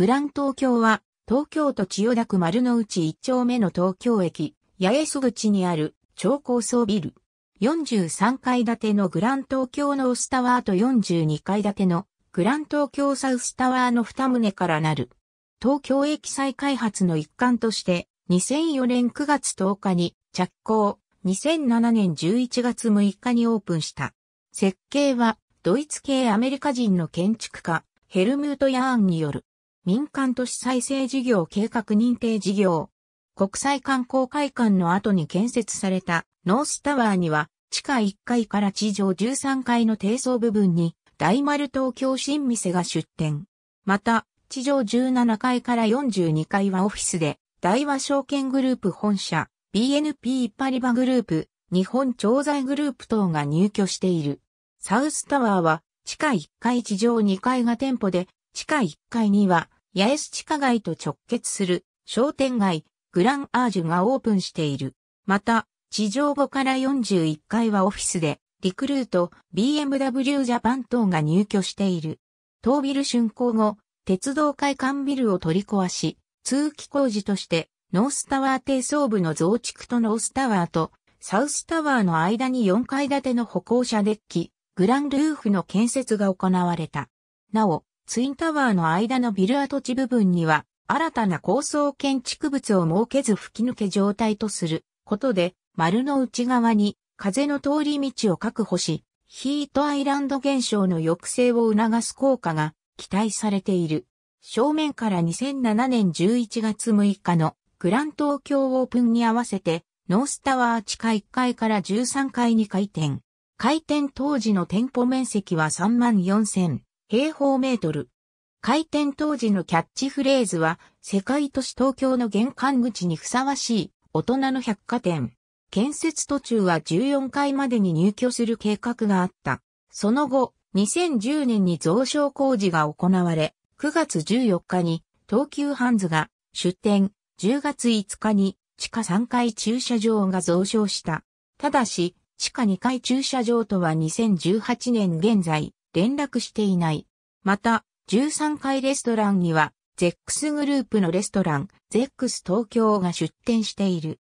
グラン東京は、東京都千代田区丸の内1丁目の東京駅、八重洲口にある超高層ビル。43階建てのグラン東京ノースタワーと42階建てのグラン東京サウスタワーの2棟からなる。東京駅再開発の一環として、2004年9月10日に着工、2007年11月6日にオープンした。設計は、ドイツ系アメリカ人の建築家、ヘルムート・ヤーンによる。民間都市再生事業計画認定事業。国際観光会館の後に建設されたノースタワーには地下1階から地上13階の低層部分に大丸東京新店が出店。また、地上17階から42階はオフィスで、大和証券グループ本社、BNP パリバグループ、日本調剤グループ等が入居している。サウスタワーは地下1階地上2階が店舗で、地下1階には、八重洲地下街と直結する商店街、グランアージュがオープンしている。また、地上5から41階はオフィスで、リクルート、BMW ジャパン等が入居している。東ビル竣工後、鉄道会館ビルを取り壊し、通気工事として、ノースタワー低層部の増築とノースタワーと、サウスタワーの間に4階建ての歩行者デッキ、グランルーフの建設が行われた。なお、ツインタワーの間のビル跡地部分には、新たな高層建築物を設けず吹き抜け状態とすることで、丸の内側に風の通り道を確保し、ヒートアイランド現象の抑制を促す効果が期待されている。正面から2007年11月6日のグラン東京オープンに合わせて、ノースタワー地下1階から13階に開店。開店当時の店舗面積は3万4000。平方メートル。開店当時のキャッチフレーズは、世界都市東京の玄関口にふさわしい大人の百貨店。建設途中は14階までに入居する計画があった。その後、2010年に増床工事が行われ、9月14日に東急ハンズが出店、10月5日に地下3階駐車場が増床した。ただし、地下2階駐車場とは2018年現在、連絡していない。また、13階レストランには、ゼックスグループのレストラン、ゼックス東京が出店している。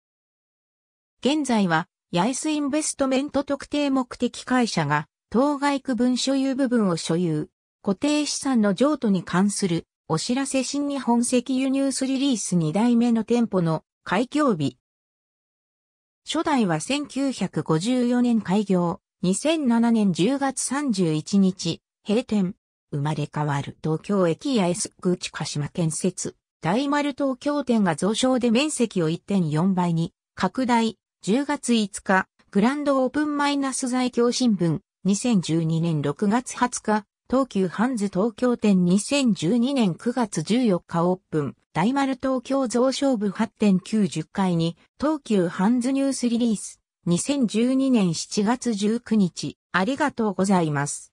現在は、八重洲インベストメント特定目的会社が、当該区分所有部分を所有、固定資産の譲渡に関する、お知らせ新日本石輸入スリリース2代目の店舗の開業日。初代は1954年開業。2007年10月31日、閉店。生まれ変わる東京駅や S 洲口鹿島建設。大丸東京店が増床で面積を1.4倍に拡大。10月5日、グランドオープンマイナス在京新聞。2012年6月20日、東急ハンズ東京店2012年9月14日オープン、大丸東京増床部8.90階に東急ハンズニュースリリース。2012年7月19日、ありがとうございます。